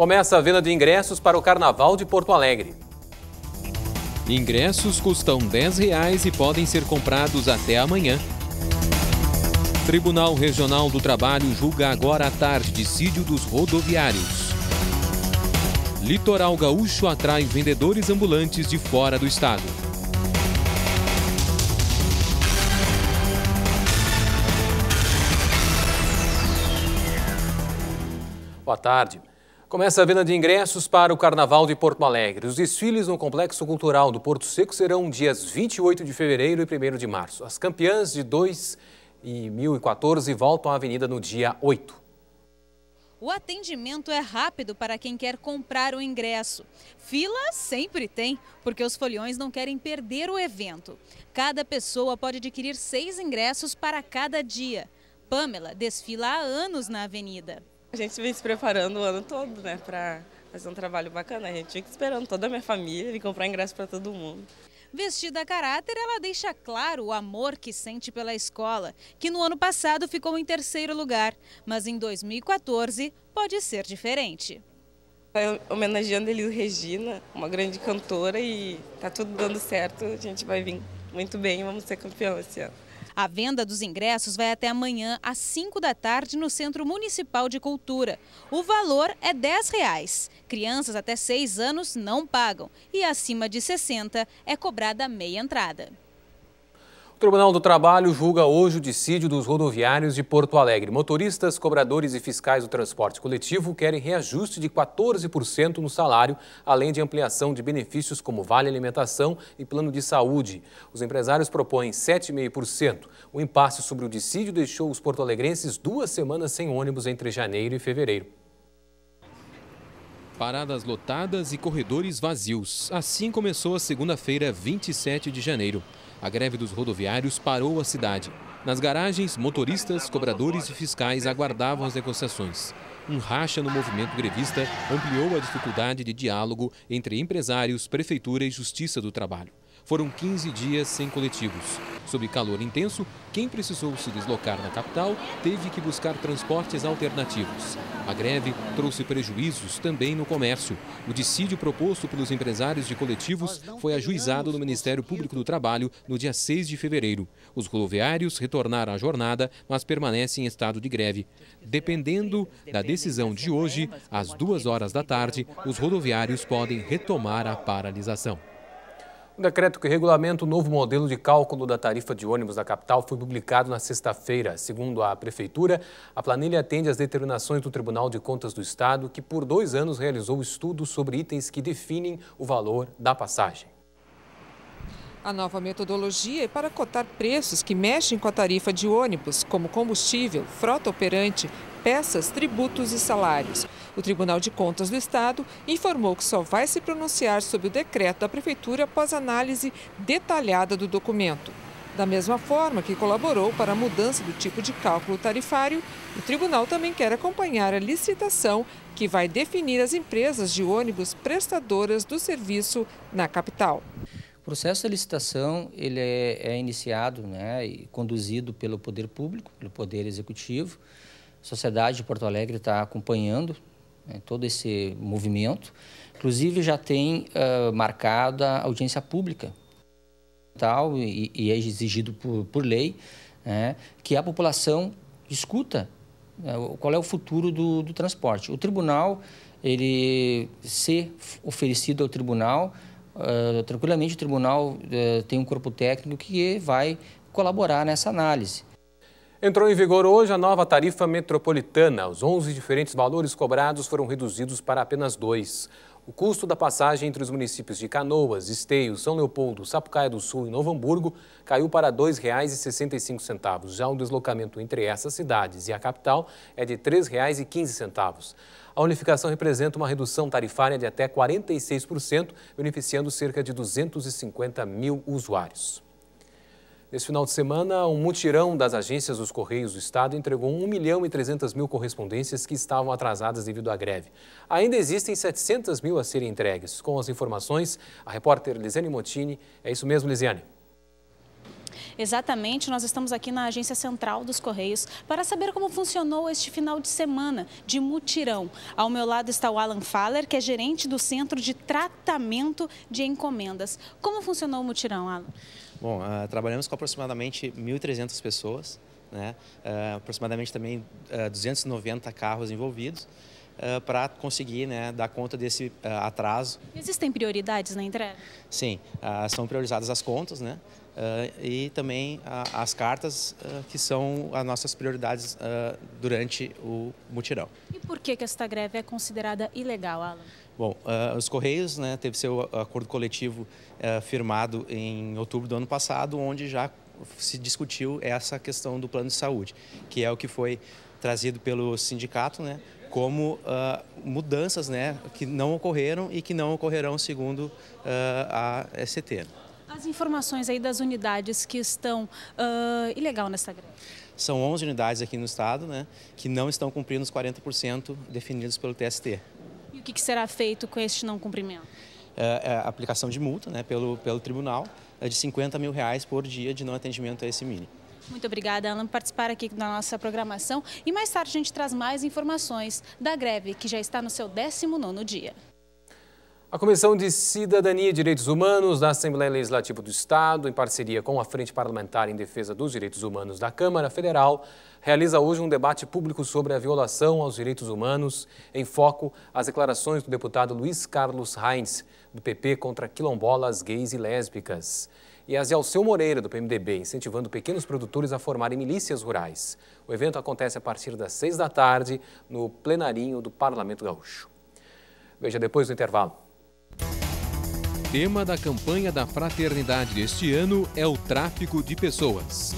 começa a venda de ingressos para o Carnaval de Porto Alegre. Ingressos custam R$ 10,00 e podem ser comprados até amanhã. Tribunal Regional do Trabalho julga agora à tarde dissídio dos rodoviários. Litoral Gaúcho atrai vendedores ambulantes de fora do estado. Boa tarde. Começa a venda de ingressos para o Carnaval de Porto Alegre. Os desfiles no Complexo Cultural do Porto Seco serão dias 28 de fevereiro e 1 de março. As campeãs de 2014 voltam à avenida no dia 8. O atendimento é rápido para quem quer comprar o ingresso. Fila sempre tem, porque os foliões não querem perder o evento. Cada pessoa pode adquirir seis ingressos para cada dia. Pamela desfila há anos na avenida. A gente vem se preparando o ano todo, né, para fazer um trabalho bacana. A gente fica esperando toda a minha família e comprar ingresso para todo mundo. Vestida a caráter, ela deixa claro o amor que sente pela escola, que no ano passado ficou em terceiro lugar, mas em 2014 pode ser diferente. Homenageando homenageando Elis Regina, uma grande cantora, e tá tudo dando certo. A gente vai vir muito bem e vamos ser campeão esse ano. A venda dos ingressos vai até amanhã às 5 da tarde no Centro Municipal de Cultura. O valor é R$ 10,00. Crianças até 6 anos não pagam e acima de 60 é cobrada meia entrada. O Tribunal do Trabalho julga hoje o dissídio dos rodoviários de Porto Alegre. Motoristas, cobradores e fiscais do transporte coletivo querem reajuste de 14% no salário, além de ampliação de benefícios como vale alimentação e plano de saúde. Os empresários propõem 7,5%. O impasse sobre o dissídio deixou os porto-alegrenses duas semanas sem ônibus entre janeiro e fevereiro. Paradas lotadas e corredores vazios. Assim começou a segunda-feira, 27 de janeiro a greve dos rodoviários parou a cidade. Nas garagens, motoristas, cobradores e fiscais aguardavam as negociações. Um racha no movimento grevista ampliou a dificuldade de diálogo entre empresários, prefeitura e justiça do trabalho. Foram 15 dias sem coletivos. Sob calor intenso, quem precisou se deslocar na capital teve que buscar transportes alternativos. A greve trouxe prejuízos também no comércio. O dissídio proposto pelos empresários de coletivos foi ajuizado no Ministério Público do Trabalho no dia 6 de fevereiro. Os rodoviários retornaram à jornada, mas permanecem em estado de greve. Dependendo da decisão de hoje, às duas horas da tarde, os rodoviários podem retomar a paralisação. O decreto que regulamenta o novo modelo de cálculo da tarifa de ônibus da capital foi publicado na sexta-feira. Segundo a Prefeitura, a planilha atende às determinações do Tribunal de Contas do Estado, que por dois anos realizou estudos sobre itens que definem o valor da passagem. A nova metodologia é para cotar preços que mexem com a tarifa de ônibus, como combustível, frota operante, peças, tributos e salários. O Tribunal de Contas do Estado informou que só vai se pronunciar sobre o decreto da Prefeitura após análise detalhada do documento. Da mesma forma que colaborou para a mudança do tipo de cálculo tarifário, o tribunal também quer acompanhar a licitação que vai definir as empresas de ônibus prestadoras do serviço na capital. O processo da licitação ele é, é iniciado né, e conduzido pelo Poder Público, pelo Poder Executivo. A Sociedade de Porto Alegre está acompanhando né, todo esse movimento. Inclusive, já tem uh, marcada audiência pública tal, e, e é exigido por, por lei né, que a população discuta né, qual é o futuro do, do transporte. O tribunal, ele ser oferecido ao tribunal, uh, tranquilamente o tribunal uh, tem um corpo técnico que vai colaborar nessa análise. Entrou em vigor hoje a nova tarifa metropolitana. Os 11 diferentes valores cobrados foram reduzidos para apenas dois. O custo da passagem entre os municípios de Canoas, Esteio, São Leopoldo, Sapucaia do Sul e Novo Hamburgo caiu para R$ 2,65. Já o deslocamento entre essas cidades e a capital é de R$ 3,15. A unificação representa uma redução tarifária de até 46%, beneficiando cerca de 250 mil usuários. Nesse final de semana, um mutirão das agências dos Correios do Estado entregou 1 milhão e 300 mil correspondências que estavam atrasadas devido à greve. Ainda existem 700 mil a serem entregues. Com as informações, a repórter Lisiane Motini É isso mesmo, Lisiane? Exatamente, nós estamos aqui na Agência Central dos Correios para saber como funcionou este final de semana de mutirão. Ao meu lado está o Alan Faller, que é gerente do Centro de Tratamento de Encomendas. Como funcionou o mutirão, Alan? Bom, uh, trabalhamos com aproximadamente 1.300 pessoas, né? Uh, aproximadamente também uh, ah, 290 carros envolvidos para conseguir né, dar conta desse atraso. Existem prioridades na entrega? Sim, são priorizadas as contas, né? Ah, e também ah, as cartas ah, que são as nossas prioridades durante o mutirão. E por que, que esta greve é considerada ilegal, Alan? Bom, uh, os Correios né, teve seu acordo coletivo uh, firmado em outubro do ano passado, onde já se discutiu essa questão do plano de saúde, que é o que foi trazido pelo sindicato, né, como uh, mudanças né, que não ocorreram e que não ocorrerão segundo a ST. Né. As informações aí das unidades que estão uh, ilegal nessa greve? São 11 unidades aqui no estado, né, que não estão cumprindo os 40% definidos pelo TST. E o que, que será feito com este não cumprimento? É, é, aplicação de multa né, pelo, pelo tribunal é de 50 mil reais por dia de não atendimento a esse mínimo. Muito obrigada, Alan, por participar aqui da nossa programação. E mais tarde a gente traz mais informações da greve, que já está no seu 19 dia. A Comissão de Cidadania e Direitos Humanos da Assembleia Legislativa do Estado, em parceria com a Frente Parlamentar em Defesa dos Direitos Humanos da Câmara Federal, realiza hoje um debate público sobre a violação aos direitos humanos, em foco as declarações do deputado Luiz Carlos Reins, do PP contra quilombolas, gays e lésbicas. E as de Alceu Moreira, do PMDB, incentivando pequenos produtores a formarem milícias rurais. O evento acontece a partir das seis da tarde, no plenarinho do Parlamento Gaúcho. Veja depois do intervalo tema da campanha da fraternidade este ano é o tráfico de pessoas.